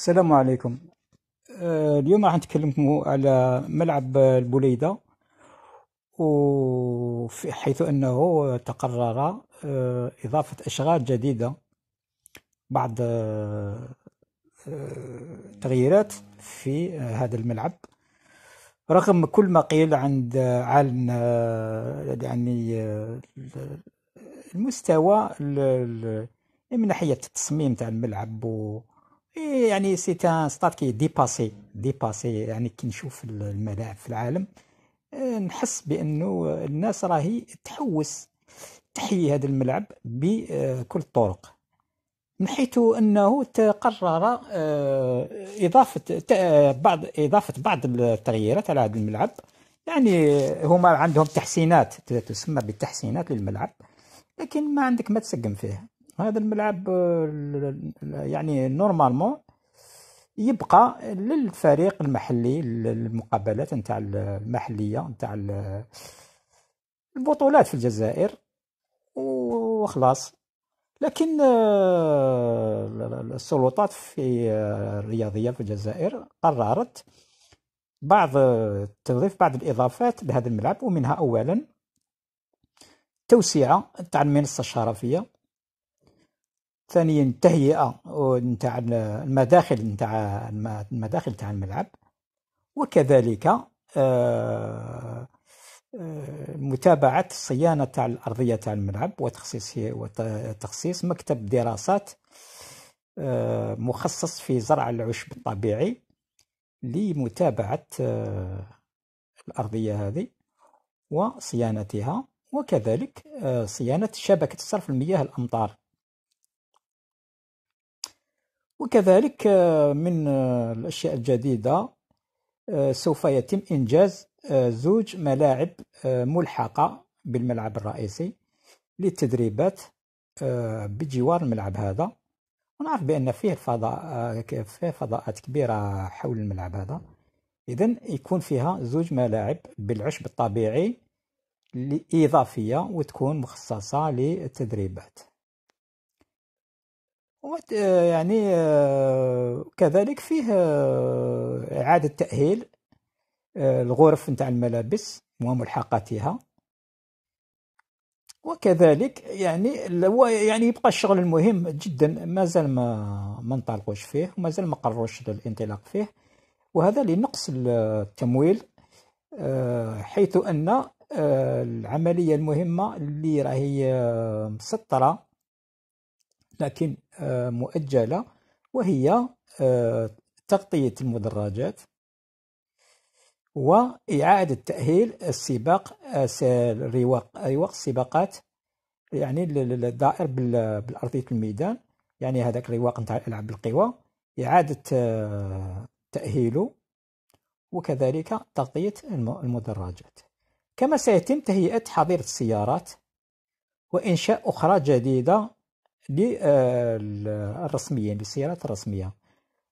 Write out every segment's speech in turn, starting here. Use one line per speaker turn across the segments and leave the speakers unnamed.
السلام عليكم آه، اليوم راح نتكلمكم على ملعب البوليدة وفي حيث أنه تقرر آه، إضافة أشغال جديدة بعض آه، تغييرات في هذا الملعب رغم كل ما قيل عند عالم يعني المستوى من ناحية التصميم تاع الملعب و إيه، يعني سي ان ستاد كي ديباسي ديباسي يعني كي نشوف الملاعب في العالم آه، نحس بانه الناس راهي تحوس تحيي هذا الملعب بكل الطرق من حيث انه تقرر آه، اضافه بعض اضافه بعض التغييرات على هذا الملعب يعني هما عندهم تحسينات تسمى بالتحسينات للملعب لكن ما عندك ما تسقم فيه هذا الملعب يعني نورمالمون يبقى للفريق المحلي المقابلات نتاع المحليه نتاع البطولات في الجزائر وخلاص لكن السلطات في الرياضيه في الجزائر قررت بعض تضيف بعض الاضافات لهذا الملعب ومنها اولا توسيعه تاع المنصه الشرفيه ثانيا التهيئه آه، نتاع المداخل نتاع المداخل نتاع الملعب وكذلك آه، آه، متابعه الصيانه تاع الارضيه تاع الملعب وتخصيص وتخصيص مكتب دراسات مخصص في زرع العشب الطبيعي لمتابعه الارضيه هذه وصيانتها وكذلك صيانه شبكه صرف المياه الامطار وكذلك آه، من آه، الأشياء الجديدة آه، سوف يتم إنجاز زوج ملاعب ملحقة بالملعب الرئيسي للتدريبات بجوار الملعب هذا ونعرف بأن فيه الفضاء فيه فضاءات كبيرة حول الملعب هذا إذا يكون فيها زوج ملاعب بالعشب الطبيعي إضافية وتكون مخصصة للتدريبات آه، يعني آه، كذلك فيه آه، إعادة تأهيل الغرف نتاع الملابس وملحقاتها وكذلك يعني هو يعني يبقى الشغل المهم جدا مازال ما ما انطلقوش فيه ومازال ما قروش الانطلاق فيه وهذا لنقص التمويل حيث ان العمليه المهمه اللي راهي مسطره لكن آه، مؤجلة وهي آه، تغطية المدرجات وإعادة تأهيل السباق آه، رواق السباقات أيوة، يعني الدائر بالأرضية الميدان يعني هذاك الرواق نتاع الألعاب بالقوى إعادة تأهيله وكذلك تغطية المدرجات كما سيتم تهيئة حظيرة السيارات وإنشاء أخرى جديدة للرسميين للسيارات الرسمية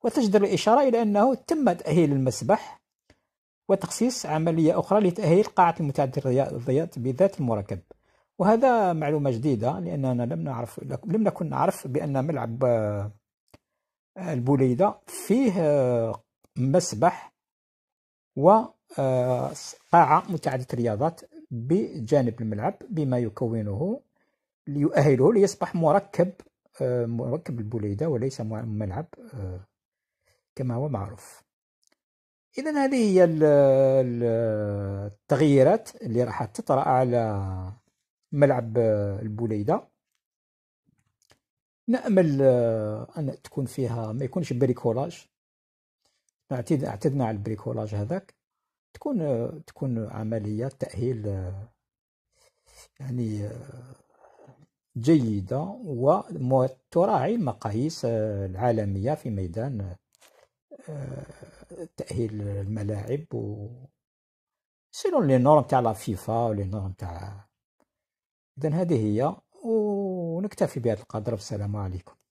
وتجدر الإشارة إلى أنه تم تأهيل المسبح وتخصيص عملية أخرى لتأهيل قاعة المتعدد الرياضيات بذات المركب وهذا معلومة جديدة لأننا لم نعرف لم نكن نعرف بأن ملعب آه، البوليدة فيه آه، مسبح وقاعة آه، متعددة الرياضات بجانب الملعب بما يكونه ليؤهله ليصبح مركب آه، مركب البوليدة وليس ملعب آه، كما هو معروف إذا هذه هي التغييرات اللي راح تطرأ على ملعب آه، البوليدة نأمل أن تكون فيها ما يكونش بريكولاج اعتدنا على البريكولاج هذاك تكون تكون عملية تأهيل يعني جيدة وتراعي المقاييس العالمية في ميدان آه، تأهيل الملاعب و سيلون لي نورم تاع لا فيفا ولي نورم تاع إذا هذه هي ونكتفي بهذا القدر والسلام عليكم